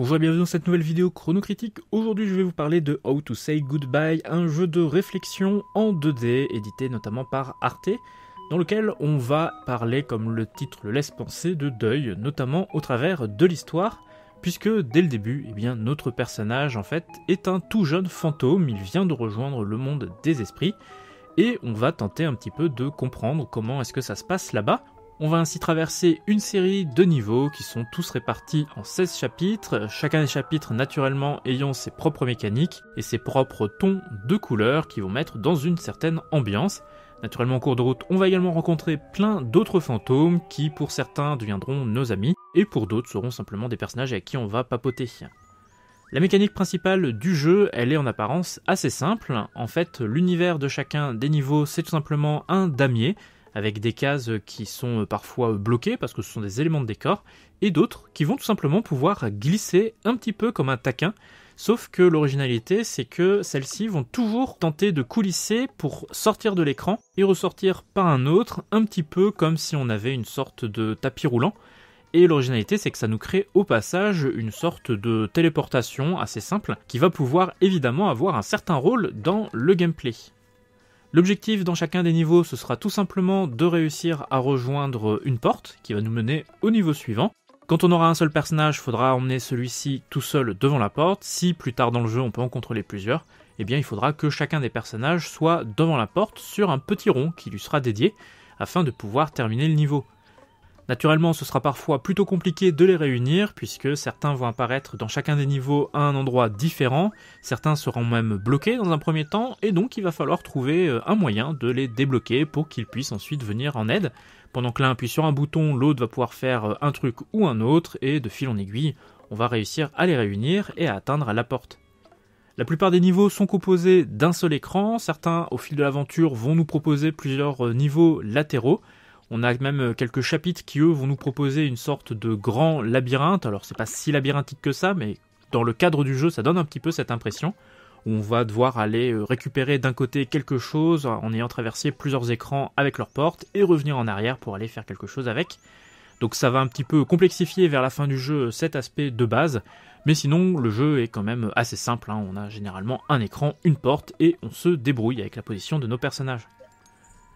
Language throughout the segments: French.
Bonjour et bienvenue dans cette nouvelle vidéo chronocritique. Aujourd'hui, je vais vous parler de How to Say Goodbye, un jeu de réflexion en 2D édité notamment par Arte, dans lequel on va parler, comme le titre le laisse penser, de deuil, notamment au travers de l'histoire, puisque dès le début, eh bien, notre personnage en fait est un tout jeune fantôme, il vient de rejoindre le monde des esprits, et on va tenter un petit peu de comprendre comment est-ce que ça se passe là-bas. On va ainsi traverser une série de niveaux qui sont tous répartis en 16 chapitres, chacun des chapitres naturellement ayant ses propres mécaniques et ses propres tons de couleurs qui vont mettre dans une certaine ambiance. Naturellement en cours de route, on va également rencontrer plein d'autres fantômes qui pour certains deviendront nos amis et pour d'autres seront simplement des personnages avec qui on va papoter. La mécanique principale du jeu, elle est en apparence assez simple. En fait, l'univers de chacun des niveaux, c'est tout simplement un damier avec des cases qui sont euh, parfois euh, bloquées parce que ce sont des éléments de décor, et d'autres qui vont tout simplement pouvoir glisser un petit peu comme un taquin. Sauf que l'originalité, c'est que celles-ci vont toujours tenter de coulisser pour sortir de l'écran et ressortir par un autre, un petit peu comme si on avait une sorte de tapis roulant. Et l'originalité, c'est que ça nous crée au passage une sorte de téléportation assez simple qui va pouvoir évidemment avoir un certain rôle dans le gameplay. L'objectif dans chacun des niveaux, ce sera tout simplement de réussir à rejoindre une porte qui va nous mener au niveau suivant. Quand on aura un seul personnage, faudra emmener celui-ci tout seul devant la porte. Si plus tard dans le jeu on peut en contrôler plusieurs, eh bien il faudra que chacun des personnages soit devant la porte sur un petit rond qui lui sera dédié afin de pouvoir terminer le niveau. Naturellement, ce sera parfois plutôt compliqué de les réunir, puisque certains vont apparaître dans chacun des niveaux à un endroit différent, certains seront même bloqués dans un premier temps, et donc il va falloir trouver euh, un moyen de les débloquer pour qu'ils puissent ensuite venir en aide. Pendant que l'un appuie sur un bouton, l'autre va pouvoir faire euh, un truc ou un autre, et de fil en aiguille, on va réussir à les réunir et à atteindre la porte. La plupart des niveaux sont composés d'un seul écran, certains au fil de l'aventure vont nous proposer plusieurs euh, niveaux latéraux, on a même euh, quelques chapitres qui, eux, vont nous proposer une sorte de grand labyrinthe. Alors, c'est pas si labyrinthique que ça, mais dans le cadre du jeu, ça donne un petit peu cette impression. Où on va devoir aller euh, récupérer d'un côté quelque chose en ayant traversé plusieurs écrans avec leurs portes et revenir en arrière pour aller faire quelque chose avec. Donc ça va un petit peu complexifier vers la fin du jeu euh, cet aspect de base, mais sinon le jeu est quand même assez simple, hein. on a généralement un écran, une porte et on se débrouille avec la position de nos personnages.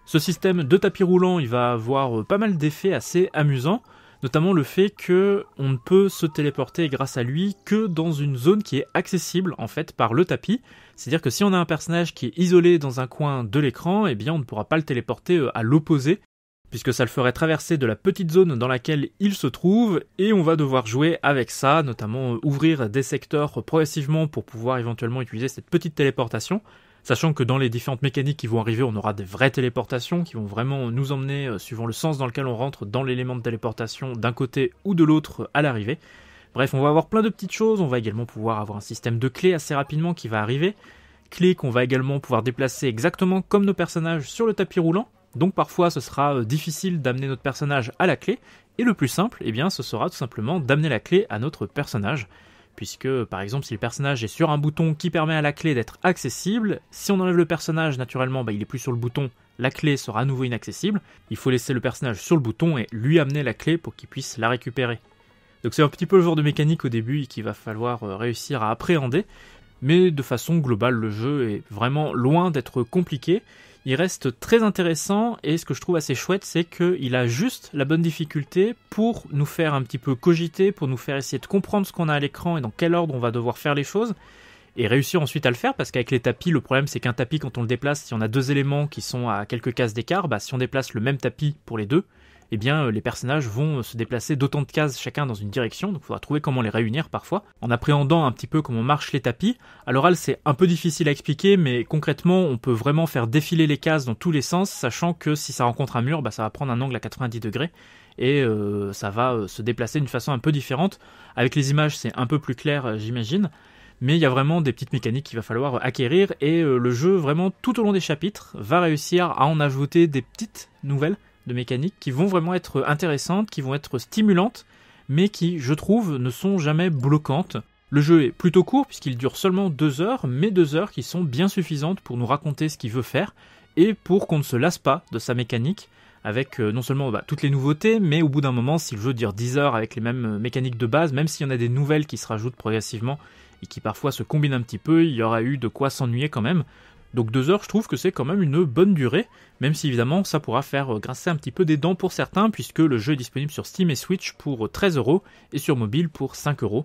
Ce système de tapis roulant, il va avoir euh, pas mal d'effets assez amusants, notamment le fait que on ne peut se téléporter grâce à lui que dans une zone qui est accessible en fait par le tapis. C'est-à-dire que si on a un personnage qui est isolé dans un coin de l'écran, eh bien on ne pourra pas le téléporter euh, à l'opposé puisque ça le ferait traverser de la petite zone dans laquelle il se trouve, et on va devoir jouer avec ça, notamment euh, ouvrir des secteurs progressivement pour pouvoir éventuellement utiliser cette petite téléportation. Sachant que dans les différentes mécaniques qui vont arriver, on aura des vraies téléportations qui vont vraiment nous emmener, euh, suivant le sens dans lequel on rentre, dans l'élément de téléportation d'un côté ou de l'autre à l'arrivée. Bref, on va avoir plein de petites choses, on va également pouvoir avoir un système de clés assez rapidement qui va arriver. Clés qu'on va également pouvoir déplacer exactement comme nos personnages sur le tapis roulant. Donc parfois ce sera euh, difficile d'amener notre personnage à la clé, et le plus simple, eh bien, ce sera tout simplement d'amener la clé à notre personnage puisque par exemple si le personnage est sur un bouton qui permet à la clé d'être accessible, si on enlève le personnage naturellement bah, il n'est plus sur le bouton, la clé sera à nouveau inaccessible, il faut laisser le personnage sur le bouton et lui amener la clé pour qu'il puisse la récupérer. Donc c'est un petit peu le genre de mécanique au début qu'il va falloir euh, réussir à appréhender, mais de façon globale le jeu est vraiment loin d'être compliqué, il reste très intéressant et ce que je trouve assez chouette, c'est qu'il a juste la bonne difficulté pour nous faire un petit peu cogiter, pour nous faire essayer de comprendre ce qu'on a à l'écran et dans quel ordre on va devoir faire les choses et réussir ensuite à le faire parce qu'avec les tapis, le problème c'est qu'un tapis quand on le déplace, si on a deux éléments qui sont à quelques cases d'écart, bah, si on déplace le même tapis pour les deux, eh bien, euh, les personnages vont euh, se déplacer d'autant de cases chacun dans une direction, donc il faudra trouver comment les réunir parfois, en appréhendant un petit peu comment marchent les tapis. À l'oral, c'est un peu difficile à expliquer, mais concrètement, on peut vraiment faire défiler les cases dans tous les sens, sachant que si ça rencontre un mur, bah, ça va prendre un angle à 90 degrés, et euh, ça va se déplacer d'une façon un peu différente. Avec les images, c'est un peu plus clair, j'imagine mais il y a vraiment des petites mécaniques qu'il va falloir acquérir et le jeu vraiment tout au long des chapitres va réussir à en ajouter des petites nouvelles de mécaniques qui vont vraiment être intéressantes, qui vont être stimulantes, mais qui, je trouve, ne sont jamais bloquantes. Le jeu est plutôt court puisqu'il dure seulement deux heures, mais deux heures qui sont bien suffisantes pour nous raconter ce qu'il veut faire et pour qu'on ne se lasse pas de sa mécanique avec euh, non seulement bah, toutes les nouveautés, mais au bout d'un moment, si le jeu dure 10 heures avec les mêmes euh, mécaniques de base, même s'il y en a des nouvelles qui se rajoutent progressivement et qui parfois se combinent un petit peu, il y aura eu de quoi s'ennuyer quand même. Donc deux heures, je trouve que c'est quand même une bonne durée, même si évidemment ça pourra faire euh, grincer un petit peu des dents pour certains, puisque le jeu est disponible sur Steam et Switch pour 13 euh, euros et sur mobile pour 5 euros.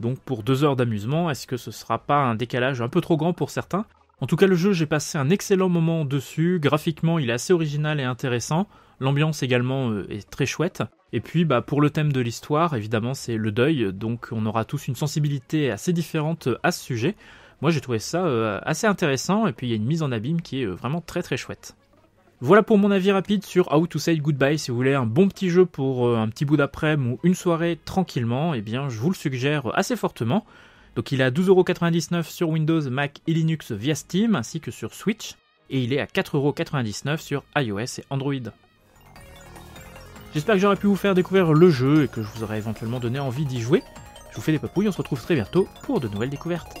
Donc pour deux heures d'amusement, est-ce que ce sera pas un décalage un peu trop grand pour certains En tout cas, le jeu, j'ai passé un excellent moment dessus. Graphiquement, il est assez original et intéressant. L'ambiance également euh, est très chouette. Et puis bah, pour le thème de l'histoire, évidemment c'est le deuil, donc on aura tous une sensibilité assez différente à ce sujet moi j'ai trouvé ça euh, assez intéressant et puis il y a une mise en abîme qui est euh, vraiment très très chouette. Voilà pour mon avis rapide sur How to Say Goodbye. Si vous voulez un bon petit jeu pour euh, un petit bout d'après-midi ou une soirée tranquillement, eh bien je vous le suggère assez fortement. Donc il est à 12,99€ sur Windows, Mac et Linux via Steam ainsi que sur Switch et il est à 4,99€ sur iOS et Android. J'espère que j'aurais pu vous faire découvrir le jeu et que je vous aurai éventuellement donné envie d'y jouer. Je vous fais des papouilles, on se retrouve très bientôt pour de nouvelles découvertes.